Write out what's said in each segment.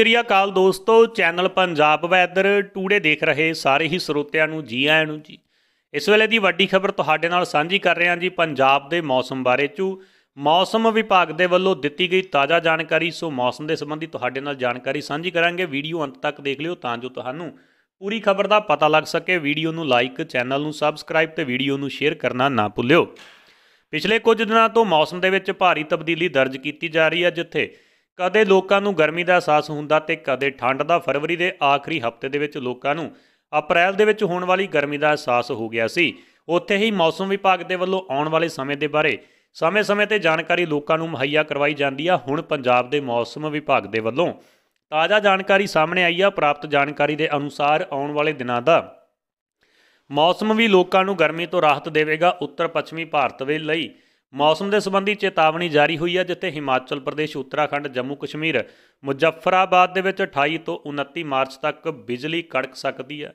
ਸ੍ਰੀ ਅਕਾਲ ਦੋਸਤੋ channel Punjab weather today ਦੇਖ ਰਹੇ ਸਾਰੇ ਹੀ ਸਰੋਤਿਆਂ ਨੂੰ ਜੀ ਆਇਆਂ ਨੂੰ ਜੀ ਇਸ ਵੇਲੇ ਦੀ ਵੱਡੀ ਖਬਰ ਤੁਹਾਡੇ ਨਾਲ ਸਾਂਝੀ ਕਰ ਰਹੇ ਹਾਂ ਜੀ ਪੰਜਾਬ ਦੇ ਮੌਸਮ ਬਾਰੇ ਚੂ ਮੌਸਮ ਵਿਭਾਗ ਦੇ ਵੱਲੋਂ ਦਿੱਤੀ ਗਈ ਤਾਜ਼ਾ ਜਾਣਕਾਰੀ ਸੋ ਮੌਸਮ ਦੇ ਸੰਬੰਧੀ ਤੁਹਾਡੇ ਨਾਲ ਜਾਣਕਾਰੀ ਸਾਂਝੀ ਕਰਾਂਗੇ ਵੀਡੀਓ ਅੰਤ ਤੱਕ ਦੇਖ ਲਿਓ ਤਾਂ ਜੋ ਤੁਹਾਨੂੰ ਪੂਰੀ ਖਬਰ ਦਾ ਪਤਾ ਲੱਗ ਸਕੇ ਵੀਡੀਓ ਨੂੰ ਲਾਈਕ ਚੈਨਲ ਨੂੰ ਸਬਸਕ੍ਰਾਈਬ ਤੇ ਵੀਡੀਓ ਨੂੰ ਸ਼ੇਅਰ ਕਰਨਾ ਨਾ ਭੁੱਲਿਓ ਪਿਛਲੇ ਕੁਝ ਦਿਨਾਂ ਤੋਂ ਮੌਸਮ ਦੇ ਵਿੱਚ ਭਾਰੀ ਤਬਦੀਲੀ ਦਰਜ ਕੀਤੀ ਜਾ ਰਹੀ ਹੈ ਜਿੱਥੇ ਕਦੇ ਲੋਕਾਂ ਨੂੰ ਗਰਮੀ ਦਾ ਅਹਿਸਾਸ ਹੁੰਦਾ ਤੇ ਕਦੇ ਠੰਡ ਦਾ ਫਰਵਰੀ ਦੇ ਆਖਰੀ ਹਫਤੇ ਦੇ ਵਿੱਚ ਲੋਕਾਂ ਨੂੰ ਅਪ੍ਰੈਲ ਦੇ ਵਿੱਚ ਹੋਣ ਵਾਲੀ ਗਰਮੀ ਦਾ ਅਹਿਸਾਸ ਹੋ ਗਿਆ ਸੀ ਉੱਥੇ ਹੀ ਮੌਸਮ ਵਿਭਾਗ ਦੇ ਵੱਲੋਂ ਆਉਣ ਵਾਲੇ ਸਮੇਂ ਦੇ ਬਾਰੇ ਸਮੇਂ-ਸਮੇਂ ਤੇ ਜਾਣਕਾਰੀ ਲੋਕਾਂ ਨੂੰ ਮੁਹੱਈਆ ਕਰਵਾਈ ਜਾਂਦੀ ਆ ਹੁਣ ਪੰਜਾਬ ਦੇ ਮੌਸਮ ਵਿਭਾਗ ਦੇ ਵੱਲੋਂ ਤਾਜ਼ਾ ਜਾਣਕਾਰੀ ਸਾਹਮਣੇ ਆਈ ਆ ਪ੍ਰਾਪਤ ਜਾਣਕਾਰੀ ਦੇ ਅਨੁਸਾਰ ਆਉਣ ਵਾਲੇ ਦਿਨਾਂ ਦਾ ਮੌਸਮ ਵੀ ਲੋਕਾਂ ਨੂੰ ਗਰਮੀ ਤੋਂ ਰਾਹਤ ਦੇਵੇਗਾ ਉੱਤਰ ਪੱਛਮੀ ਭਾਰਤ ਦੇ ਲਈ ਮੌਸਮ ਦੇ ਸੰਬੰਧੀ ਚੇਤਾਵਨੀ ਜਾਰੀ ਹੋਈ ਹੈ ਜਿੱਥੇ ਹਿਮਾਚਲ ਪ੍ਰਦੇਸ਼ ਉੱਤਰਾਖੰਡ ਜੰਮੂ ਕਸ਼ਮੀਰ ਮੁਜ਼ੱਫਰਾਬਾਦ ਦੇ ਵਿੱਚ 28 ਤੋਂ 29 ਮਾਰਚ ਤੱਕ ਬਿਜਲੀ ਕੜਕ ਸਕਦੀ ਹੈ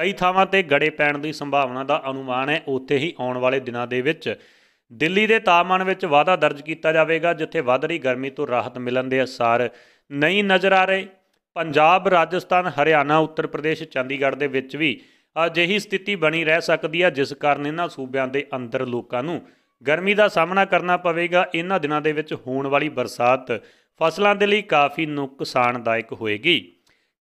ਕਈ ਥਾਵਾਂ ਤੇ ਗੜੇ ਪੈਣ ਦੀ ਸੰਭਾਵਨਾ ਦਾ ਅਨੁਮਾਨ ਹੈ ਉੱਥੇ ਹੀ ਆਉਣ ਵਾਲੇ ਦਿਨਾਂ ਦੇ ਵਿੱਚ ਦਿੱਲੀ ਦੇ ਤਾਪਮਾਨ ਵਿੱਚ ਵਾਧਾ ਦਰਜ ਕੀਤਾ ਜਾਵੇਗਾ ਜਿੱਥੇ ਵੱਧ ਰਹੀ ਗਰਮੀ ਤੋਂ ਰਾਹਤ ਮਿਲਣ ਦੇ ਅਸਾਰ ਨਹੀਂ ਨਜ਼ਰ ਆ ਰਹੇ ਪੰਜਾਬ ਰਾਜਸਥਾਨ ਹਰਿਆਣਾ ਉੱਤਰ ਪ੍ਰਦੇਸ਼ ਚੰਡੀਗੜ੍ਹ ਦੇ ਵਿੱਚ ਵੀ ਅਜਿਹੀ ਸਥਿਤੀ ਬਣੀ ਰਹਿ ਸਕਦੀ ਹੈ ਜਿਸ ਕਾਰਨ ਇਹਨਾਂ ਸੂਬਿਆਂ ਦੇ ਅੰਦਰ ਲੋਕਾਂ ਨੂੰ ਗਰਮੀ ਦਾ ਸਾਹਮਣਾ ਕਰਨਾ ਪਵੇਗਾ ਇਹਨਾਂ ਦਿਨਾਂ ਦੇ ਵਿੱਚ ਹੋਣ ਵਾਲੀ ਬਰਸਾਤ ਫਸਲਾਂ ਦੇ ਲਈ ਕਾਫੀ ਨੁਕਸਾਨਦਾਇਕ ਹੋਏਗੀ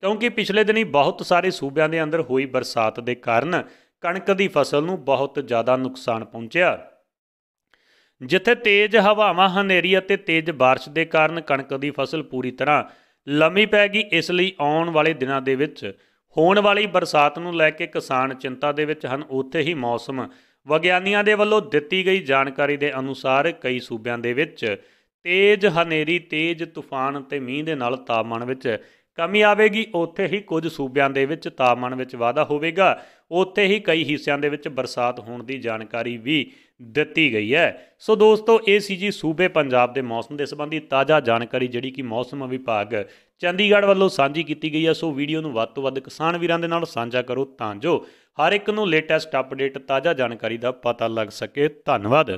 ਕਿਉਂਕਿ ਪਿਛਲੇ ਦਿਨੀ ਬਹੁਤ ਸਾਰੇ ਸੂਬਿਆਂ ਦੇ ਅੰਦਰ ਹੋਈ ਬਰਸਾਤ ਦੇ ਕਾਰਨ ਕਣਕ ਦੀ ਫਸਲ ਨੂੰ ਬਹੁਤ ਜ਼ਿਆਦਾ ਨੁਕਸਾਨ ਪਹੁੰਚਿਆ ਜਿੱਥੇ ਤੇਜ਼ ਹਵਾਵਾਂ ਹਨੇਰੀ ਅਤੇ ਤੇਜ਼ بارش ਦੇ ਕਾਰਨ ਕਣਕ ਦੀ ਫਸਲ ਪੂਰੀ ਤਰ੍ਹਾਂ ਲੰਮੀ ਪੈ ਗਈ ਇਸ ਲਈ ਆਉਣ ਵਾਲੇ ਦਿਨਾਂ ਦੇ ਵਿੱਚ ਹੋਣ ਵਾਲੀ ਬਰਸਾਤ ਨੂੰ ਲੈ ਕੇ ਕਿਸਾਨ ਚਿੰਤਾ ਦੇ ਵਿੱਚ ਹਨ ਉੱਥੇ ਹੀ ਮੌਸਮ ਵਿਗਿਆਨੀਆਂ ਦੇ ਵੱਲੋਂ ਦਿੱਤੀ ਗਈ ਜਾਣਕਾਰੀ ਦੇ ਅਨੁਸਾਰ ਕਈ ਸੂਬਿਆਂ ਦੇ ਵਿੱਚ ਤੇਜ਼ ਹਨੇਰੀ ਤੇਜ਼ ਤੂਫਾਨ ਤੇ ਮੀਂਹ ਦੇ ਨਾਲ ਤਾਪਮਾਨ ਵਿੱਚ ਕਮੀ ਆਵੇਗੀ ਉੱਥੇ ਹੀ ਕੁਝ ਸੂਬਿਆਂ ਦੇ ਵਿੱਚ ਤਾਪਮਾਨ ਵਿੱਚ ਵਾਧਾ ਹੋਵੇਗਾ ਉੱਥੇ ਹੀ ਕਈ ਹਿੱਸਿਆਂ ਦੇ ਵਿੱਚ ਬਰਸਾਤ ਹੋਣ ਦੀ ਜਾਣਕਾਰੀ ਵੀ ਦਿੱਤੀ ਗਈ ਹੈ ਸੋ ਦੋਸਤੋ ਇਹ ਸੀ ਜੀ ਸੂਬੇ ਪੰਜਾਬ ਦੇ ਮੌਸਮ ਦੇ ਸੰਬੰਧੀ ਤਾਜ਼ਾ ਜਾਣਕਾਰੀ ਜਿਹੜੀ ਕਿ ਮੌਸਮ ਵਿਭਾਗ ਚੰਡੀਗੜ੍ਹ ਵੱਲੋਂ ਸਾਂਝੀ ਕੀਤੀ ਗਈ ਹੈ ਸੋ ਵੀਡੀਓ ਨੂੰ ਵੱਧ ਤੋਂ ਵੱਧ ਕਿਸਾਨ ਵੀਰਾਂ ਦੇ ਨਾਲ ਸਾਂਝਾ ਕਰੋ ਤਾਂ ਜੋ ਹਰ ਇੱਕ ਨੂੰ ਲੇਟੈਸਟ ਅਪਡੇਟ ਤਾਜ਼ਾ ਜਾਣਕਾਰੀ ਦਾ ਪਤਾ ਲੱਗ ਸਕੇ ਧੰਨਵਾਦ